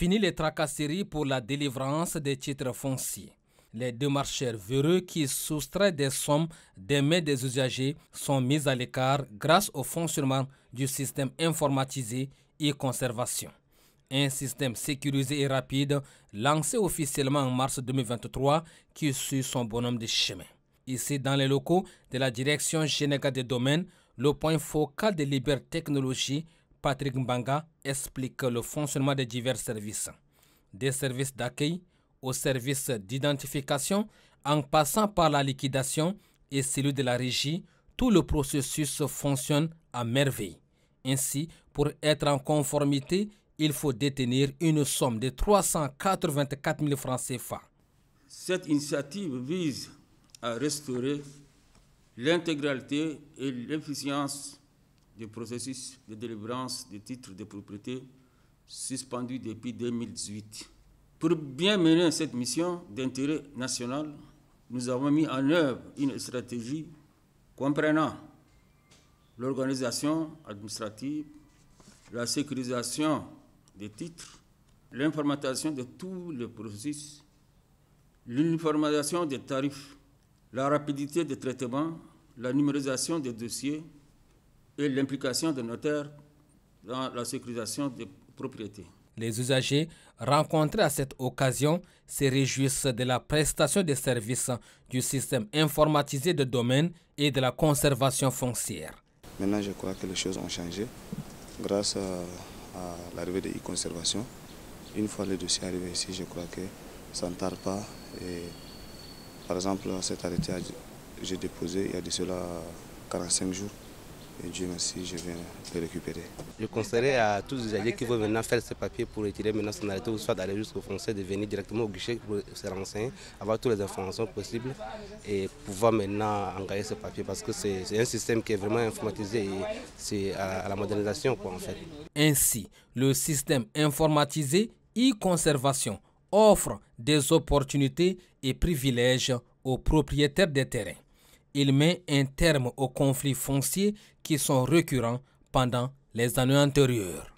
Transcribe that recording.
Fini les tracasseries pour la délivrance des titres fonciers. Les démarcheurs véreux qui soustraient des sommes des mains des usagers sont mis à l'écart grâce au fonctionnement du système informatisé et conservation. Un système sécurisé et rapide lancé officiellement en mars 2023 qui suit son bonhomme de chemin. Ici, dans les locaux de la direction générale des domaines, le point focal de Liber Technologies Patrick Mbanga explique le fonctionnement des divers services. Des services d'accueil aux services d'identification en passant par la liquidation et celui de la régie, tout le processus fonctionne à merveille. Ainsi, pour être en conformité, il faut détenir une somme de 384 000 francs CFA. Cette initiative vise à restaurer l'intégralité et l'efficience du processus de délivrance des titres de propriété suspendu depuis 2018. Pour bien mener cette mission d'intérêt national, nous avons mis en œuvre une stratégie comprenant l'organisation administrative, la sécurisation des titres, l'informatisation de tous les processus, l'uniformisation des tarifs, la rapidité des traitements, la numérisation des dossiers, et l'implication de notaires dans la sécurisation des propriétés. Les usagers rencontrés à cette occasion se réjouissent de la prestation des services du système informatisé de domaine et de la conservation foncière. Maintenant, je crois que les choses ont changé grâce à, l'arrivée de e-conservation. Une fois le dossier arrivé ici, je crois que ça ne tarde pas. Et, par exemple, cet arrêté, j'ai déposé il y a de cela 45 jours. Dieu merci, je viens le récupérer. Je conseillerais à tous les alliés qui veulent maintenant faire ce papier pour retirer maintenant son arrêté ou soit d'aller jusqu'au français, de venir directement au guichet pour se renseigner, avoir toutes les informations possibles et pouvoir maintenant engager ce papier parce que c'est un système qui est vraiment informatisé et c'est à, la modernisation quoi en fait. Ainsi, le système informatisé e-conservation offre des opportunités et privilèges aux propriétaires des terrains. Il met un terme aux conflits fonciers qui sont récurrents pendant les années antérieures.